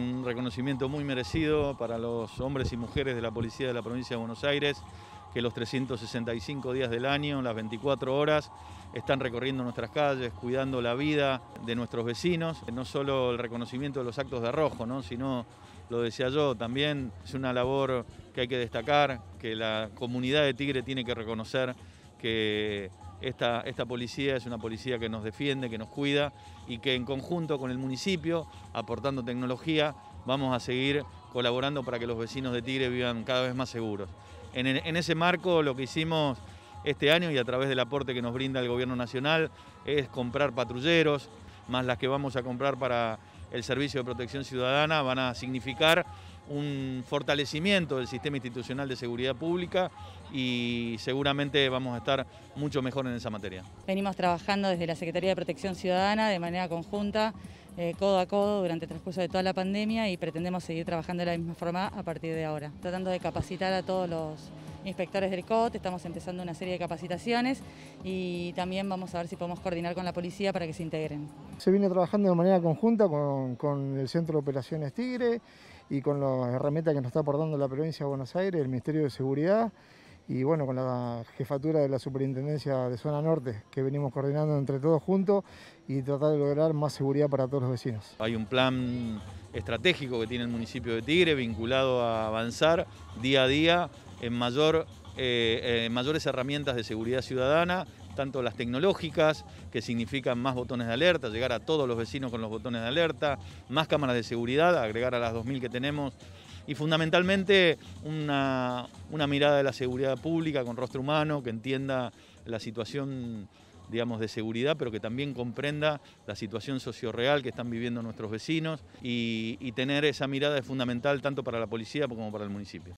Un reconocimiento muy merecido para los hombres y mujeres de la Policía de la Provincia de Buenos Aires, que los 365 días del año, las 24 horas, están recorriendo nuestras calles, cuidando la vida de nuestros vecinos. No solo el reconocimiento de los actos de arrojo, sino, lo decía yo, también es una labor que hay que destacar, que la comunidad de Tigre tiene que reconocer que esta, policía es una policía que nos defiende, que nos cuida y que en conjunto con el municipio, aportando tecnología, vamos a seguir colaborando para que los vecinos de Tigre vivan cada vez más seguros. En, en ese marco lo que hicimos este año y a través del aporte que nos brinda el Gobierno Nacional es comprar patrulleros, más las que vamos a comprar para el Servicio de Protección Ciudadana, van a significar un fortalecimiento del sistema institucional de seguridad pública y seguramente vamos a estar mucho mejor en esa materia. Venimos trabajando desde la Secretaría de Protección Ciudadana de manera conjunta, eh, codo a codo, durante el transcurso de toda la pandemia y pretendemos seguir trabajando de la misma forma a partir de ahora, tratando de capacitar a todos los inspectores del COT, estamos empezando una serie de capacitaciones y también vamos a ver si podemos coordinar con la policía para que se integren. Se viene trabajando de manera conjunta con el Centro de Operaciones Tigre y con las herramientas que nos está aportando la provincia de Buenos Aires, el Ministerio de Seguridad y bueno, con la jefatura de la Superintendencia de Zona Norte, que venimos coordinando entre todos juntos y tratar de lograr más seguridad para todos los vecinos. Hay un plan estratégico que tiene el municipio de Tigre vinculado a avanzar día a día en mayor eh, eh, mayores herramientas de seguridad ciudadana, tanto las tecnológicas, que significan más botones de alerta, llegar a todos los vecinos con los botones de alerta, más cámaras de seguridad, agregar a las 2.000 que tenemos, y fundamentalmente una, mirada de la seguridad pública con rostro humano que entienda la situación digamos, de seguridad, pero que también comprenda la situación socio-real que están viviendo nuestros vecinos y tener esa mirada es fundamental tanto para la policía como para el municipio.